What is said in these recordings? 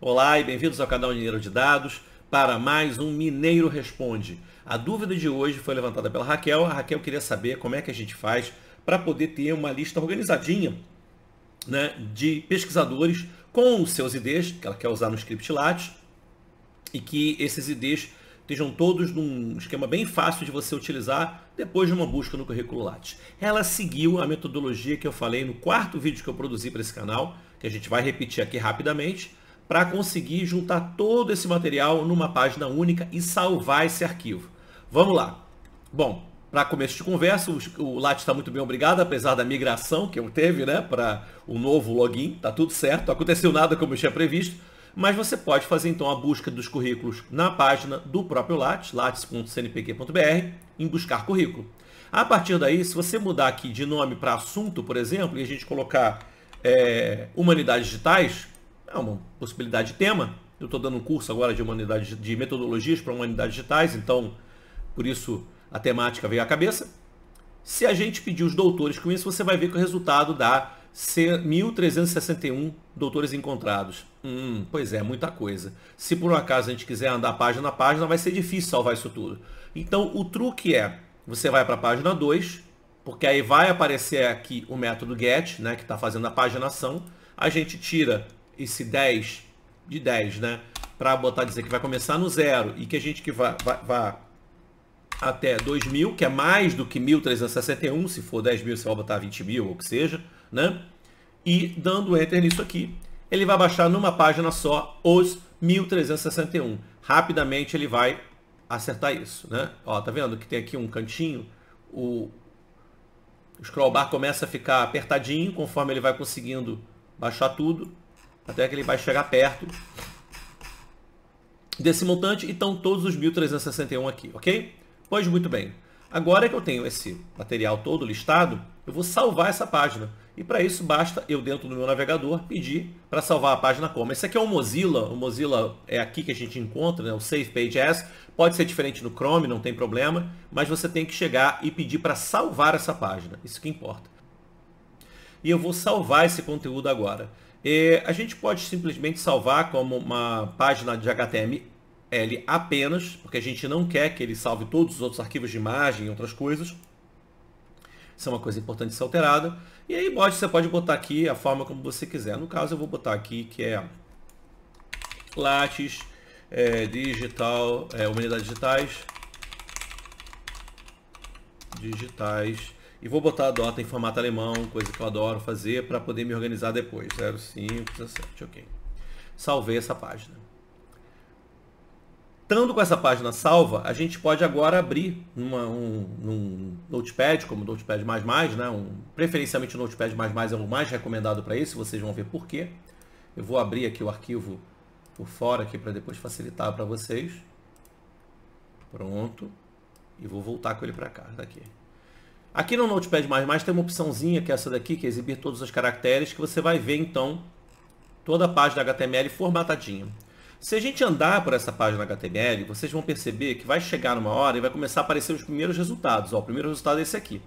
Olá e bem-vindos ao canal Mineiro de Dados para mais um Mineiro Responde. A dúvida de hoje foi levantada pela Raquel. A Raquel queria saber como é que a gente faz para poder ter uma lista organizadinha né, de pesquisadores com os seus IDs, que ela quer usar no script Lattes, e que esses IDs estejam todos num esquema bem fácil de você utilizar depois de uma busca no currículo Lattes. Ela seguiu a metodologia que eu falei no quarto vídeo que eu produzi para esse canal, que a gente vai repetir aqui rapidamente, para conseguir juntar todo esse material numa página única e salvar esse arquivo. Vamos lá. Bom, para começo de conversa, o Latte está muito bem obrigado, apesar da migração que eu teve né, para o novo login, está tudo certo, aconteceu nada como eu tinha previsto, mas você pode fazer então a busca dos currículos na página do próprio Lattes, lattes.cnpq.br, em buscar currículo. A partir daí, se você mudar aqui de nome para assunto, por exemplo, e a gente colocar é, humanidades digitais, é uma possibilidade de tema. Eu estou dando um curso agora de humanidade, de metodologias para humanidades digitais, então por isso a temática veio à cabeça. Se a gente pedir os doutores com isso, você vai ver que o resultado dá 1.361 doutores encontrados. Hum, pois é, muita coisa. Se por um acaso a gente quiser andar página a página, vai ser difícil salvar isso tudo. Então o truque é, você vai para a página 2, porque aí vai aparecer aqui o método get, né, que está fazendo a paginação. A gente tira esse 10 de 10, né? Para botar dizer que vai começar no zero e que a gente que vá, vá, vá até 2.000, que é mais do que 1.361, se for 10 mil você vai botar 20 mil, ou o que seja, né? E dando Enter nisso aqui, ele vai baixar numa página só os 1.361. Rapidamente ele vai acertar isso, né? Ó, tá vendo que tem aqui um cantinho, o scroll bar começa a ficar apertadinho conforme ele vai conseguindo baixar tudo até que ele vai chegar perto desse montante e estão todos os 1.361 aqui, ok? Pois muito bem. Agora que eu tenho esse material todo listado, eu vou salvar essa página. E para isso basta eu, dentro do meu navegador, pedir para salvar a página como. Esse aqui é o Mozilla, o Mozilla é aqui que a gente encontra, né? o Save Page As. Pode ser diferente no Chrome, não tem problema, mas você tem que chegar e pedir para salvar essa página. Isso que importa. E eu vou salvar esse conteúdo agora. E a gente pode simplesmente salvar como uma página de HTML apenas, porque a gente não quer que ele salve todos os outros arquivos de imagem e outras coisas. Isso é uma coisa importante de ser alterada. E aí pode, você pode botar aqui a forma como você quiser. No caso, eu vou botar aqui que é Lattes é, Digital, é, Humanidades Digitais, Digitais e vou botar a dota em formato alemão, coisa que eu adoro fazer, para poder me organizar depois. 17, ok. Salvei essa página. Estando com essa página salva, a gente pode agora abrir uma, um, Notepad, como Notepad++, né? um, preferencialmente o Notepad++ é o mais recomendado para isso, vocês vão ver por quê. Eu vou abrir aqui o arquivo por fora aqui para depois facilitar para vocês. Pronto. E vou voltar com ele para cá, daqui. Aqui no Notepad++ tem uma opçãozinha, que é essa daqui, que é exibir todos os caracteres, que você vai ver, então, toda a página HTML formatadinha. Se a gente andar por essa página HTML, vocês vão perceber que vai chegar numa hora e vai começar a aparecer os primeiros resultados. Ó, o primeiro resultado é esse aqui.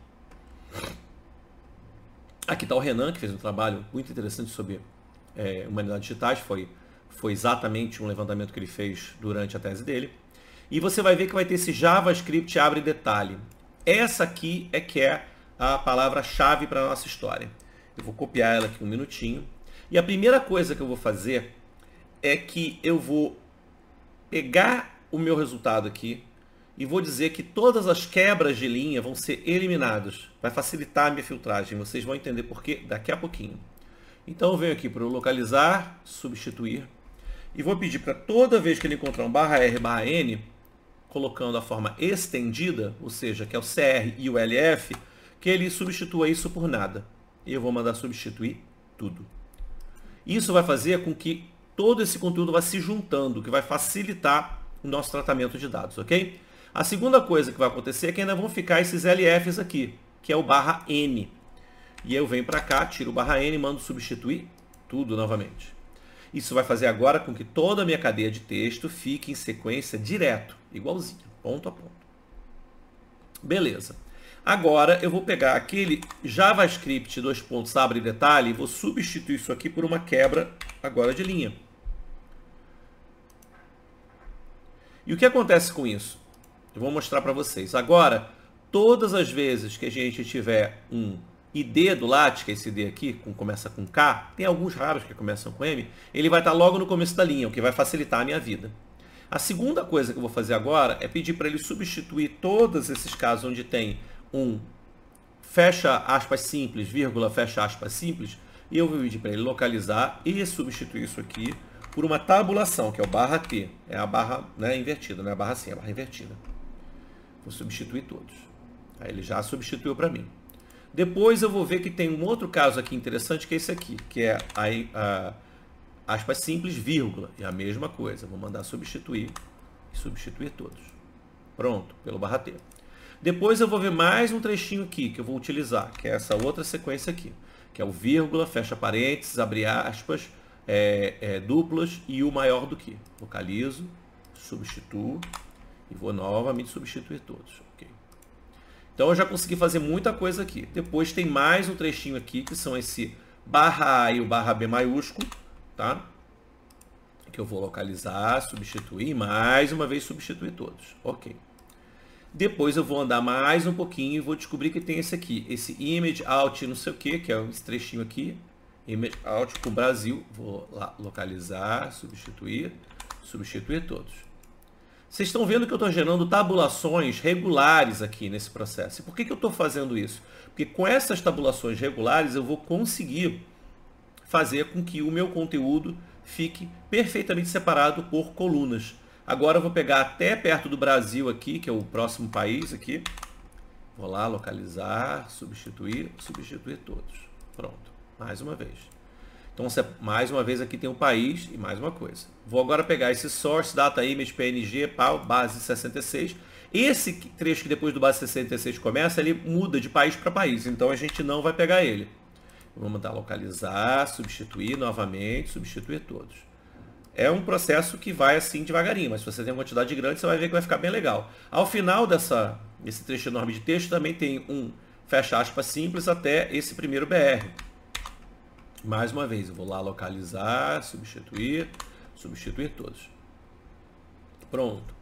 Aqui está o Renan, que fez um trabalho muito interessante sobre é, humanidades digitais. Foi, foi exatamente um levantamento que ele fez durante a tese dele. E você vai ver que vai ter esse JavaScript abre detalhe. Essa aqui é que é a palavra-chave para a nossa história. Eu vou copiar ela aqui um minutinho. E a primeira coisa que eu vou fazer é que eu vou pegar o meu resultado aqui e vou dizer que todas as quebras de linha vão ser eliminadas. Vai facilitar a minha filtragem. Vocês vão entender por quê daqui a pouquinho. Então eu venho aqui para localizar, substituir e vou pedir para toda vez que ele encontrar um barra R barra N, colocando a forma estendida, ou seja, que é o CR e o LF, que ele substitua isso por nada. Eu vou mandar substituir tudo. Isso vai fazer com que todo esse conteúdo vá se juntando, que vai facilitar o nosso tratamento de dados, ok? A segunda coisa que vai acontecer é que ainda vão ficar esses LFs aqui, que é o barra N. E eu venho para cá, tiro o barra N e mando substituir tudo novamente. Isso vai fazer agora com que toda a minha cadeia de texto fique em sequência direto, igualzinho, ponto a ponto. Beleza. Agora eu vou pegar aquele JavaScript, dois pontos, abre detalhe, e vou substituir isso aqui por uma quebra agora de linha. E o que acontece com isso? Eu vou mostrar para vocês. Agora, todas as vezes que a gente tiver um ID D do Lattes, que é esse D aqui, com, começa com K, tem alguns raros que começam com M, ele vai estar tá logo no começo da linha, o que vai facilitar a minha vida. A segunda coisa que eu vou fazer agora é pedir para ele substituir todos esses casos onde tem um fecha aspas simples, vírgula, fecha aspas simples, e eu vou pedir para ele localizar e substituir isso aqui por uma tabulação, que é o barra T. É a barra né, invertida, não é a barra sim, é a barra invertida. Vou substituir todos. Aí ele já substituiu para mim. Depois eu vou ver que tem um outro caso aqui interessante, que é esse aqui, que é a, a aspas simples, vírgula. É a mesma coisa. Vou mandar substituir e substituir todos. Pronto, pelo barrateiro. Depois eu vou ver mais um trechinho aqui que eu vou utilizar, que é essa outra sequência aqui, que é o vírgula, fecha parênteses, abre aspas, é, é, duplas e o maior do que. Localizo, substituo e vou novamente substituir todos. Então eu já consegui fazer muita coisa aqui. Depois tem mais um trechinho aqui, que são esse barra A e o barra B maiúsculo, tá? Que eu vou localizar, substituir, mais uma vez substituir todos. Ok. Depois eu vou andar mais um pouquinho e vou descobrir que tem esse aqui, esse image out não sei o que, que é esse trechinho aqui, image out para o Brasil. Vou lá localizar, substituir, substituir todos. Vocês estão vendo que eu estou gerando tabulações regulares aqui nesse processo. E por que, que eu estou fazendo isso? Porque com essas tabulações regulares eu vou conseguir fazer com que o meu conteúdo fique perfeitamente separado por colunas. Agora eu vou pegar até perto do Brasil aqui, que é o próximo país aqui. Vou lá, localizar, substituir, substituir todos. Pronto, mais uma vez. Então, você, é mais uma vez, aqui tem o um país e mais uma coisa. Vou agora pegar esse source, data image, PNG, pau, base 66. Esse trecho que depois do base 66 começa, ele muda de país para país. Então, a gente não vai pegar ele. Vou mandar localizar, substituir novamente, substituir todos. É um processo que vai assim devagarinho, mas se você tem uma quantidade grande, você vai ver que vai ficar bem legal. Ao final dessa, desse trecho enorme de texto, também tem um fecha aspas simples até esse primeiro BR. Mais uma vez, eu vou lá localizar, substituir, substituir todos. Pronto.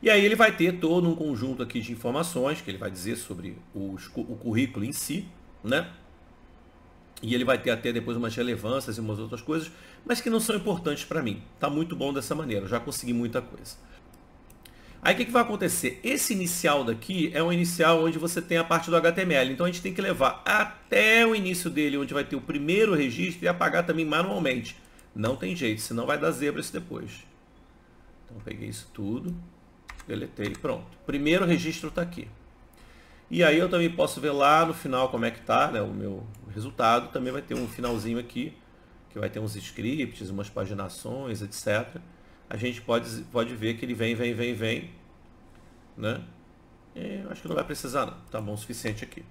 E aí ele vai ter todo um conjunto aqui de informações que ele vai dizer sobre os, o currículo em si, né? E ele vai ter até depois umas relevâncias e umas outras coisas, mas que não são importantes para mim. Tá muito bom dessa maneira, eu já consegui muita coisa. Aí o que, que, vai acontecer? Esse inicial daqui é um inicial onde você tem a parte do HTML. Então a gente tem que levar até o início dele, onde vai ter o primeiro registro, e apagar também manualmente. Não tem jeito, senão vai dar zebra isso depois. Então peguei isso tudo, deletei, pronto. Primeiro registro está aqui. E aí eu também posso ver lá no final como é que está né, o meu resultado. Também vai ter um finalzinho aqui, que vai ter uns scripts, umas paginações, etc a gente pode, pode ver que ele vem, vem, vem, vem. Né? E eu acho que não vai precisar não. Tá bom o suficiente aqui.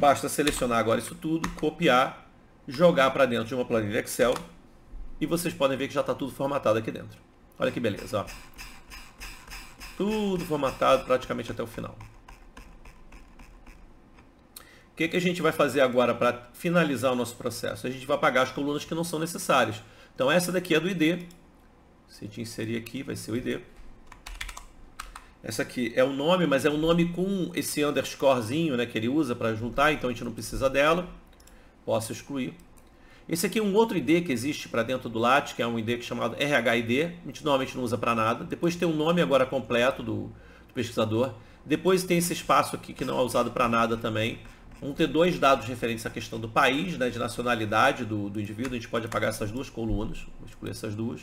Basta selecionar agora isso tudo, copiar, jogar para dentro de uma planilha Excel e vocês podem ver que já está tudo formatado aqui dentro. Olha que beleza, ó. Tudo formatado praticamente até o final. O que, que a gente vai fazer agora para finalizar o nosso processo? A gente vai apagar as colunas que não são necessárias. Então essa daqui é do ID, se a gente inserir aqui, vai ser o ID. Essa aqui é o nome, mas é um nome com esse underscorezinho né, que ele usa para juntar, então a gente não precisa dela. Posso excluir. Esse aqui é um outro ID que existe para dentro do LAT, que é um ID chamado RHID. A gente normalmente não usa para nada. Depois tem o um nome agora completo do, do pesquisador. Depois tem esse espaço aqui que não é usado para nada também. Vão ter dois dados referentes à questão do país, né, de nacionalidade do, do indivíduo. A gente pode apagar essas duas colunas, vou excluir essas duas.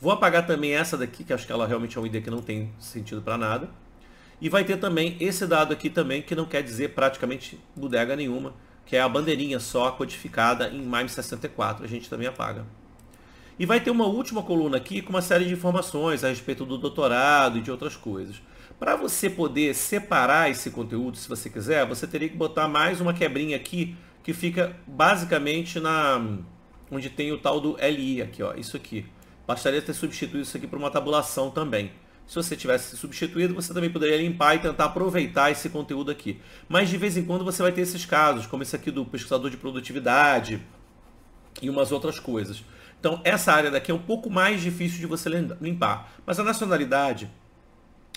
Vou apagar também essa daqui, que acho que ela realmente é um ID que não tem sentido para nada. E vai ter também esse dado aqui também, que não quer dizer praticamente bodega nenhuma, que é a bandeirinha só codificada em MIME64, a gente também apaga. E vai ter uma última coluna aqui com uma série de informações a respeito do doutorado e de outras coisas. Para você poder separar esse conteúdo, se você quiser, você teria que botar mais uma quebrinha aqui, que fica basicamente na onde tem o tal do LI aqui, ó, isso aqui bastaria ter substituído isso aqui por uma tabulação também. Se você tivesse substituído, você também poderia limpar e tentar aproveitar esse conteúdo aqui. Mas de vez em quando você vai ter esses casos, como esse aqui do pesquisador de produtividade e umas outras coisas. Então, essa área daqui é um pouco mais difícil de você limpar. Mas a nacionalidade,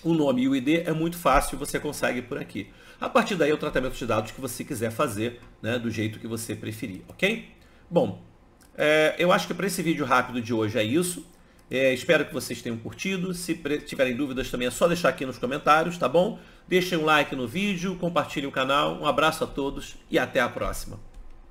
o nome e o ID é muito fácil, você consegue por aqui. A partir daí, é o tratamento de dados que você quiser fazer, né, do jeito que você preferir, ok? Bom, é, eu acho que para esse vídeo rápido de hoje é isso. É, espero que vocês tenham curtido. Se tiverem dúvidas também é só deixar aqui nos comentários, tá bom? Deixem um like no vídeo, compartilhem o canal. Um abraço a todos e até a próxima.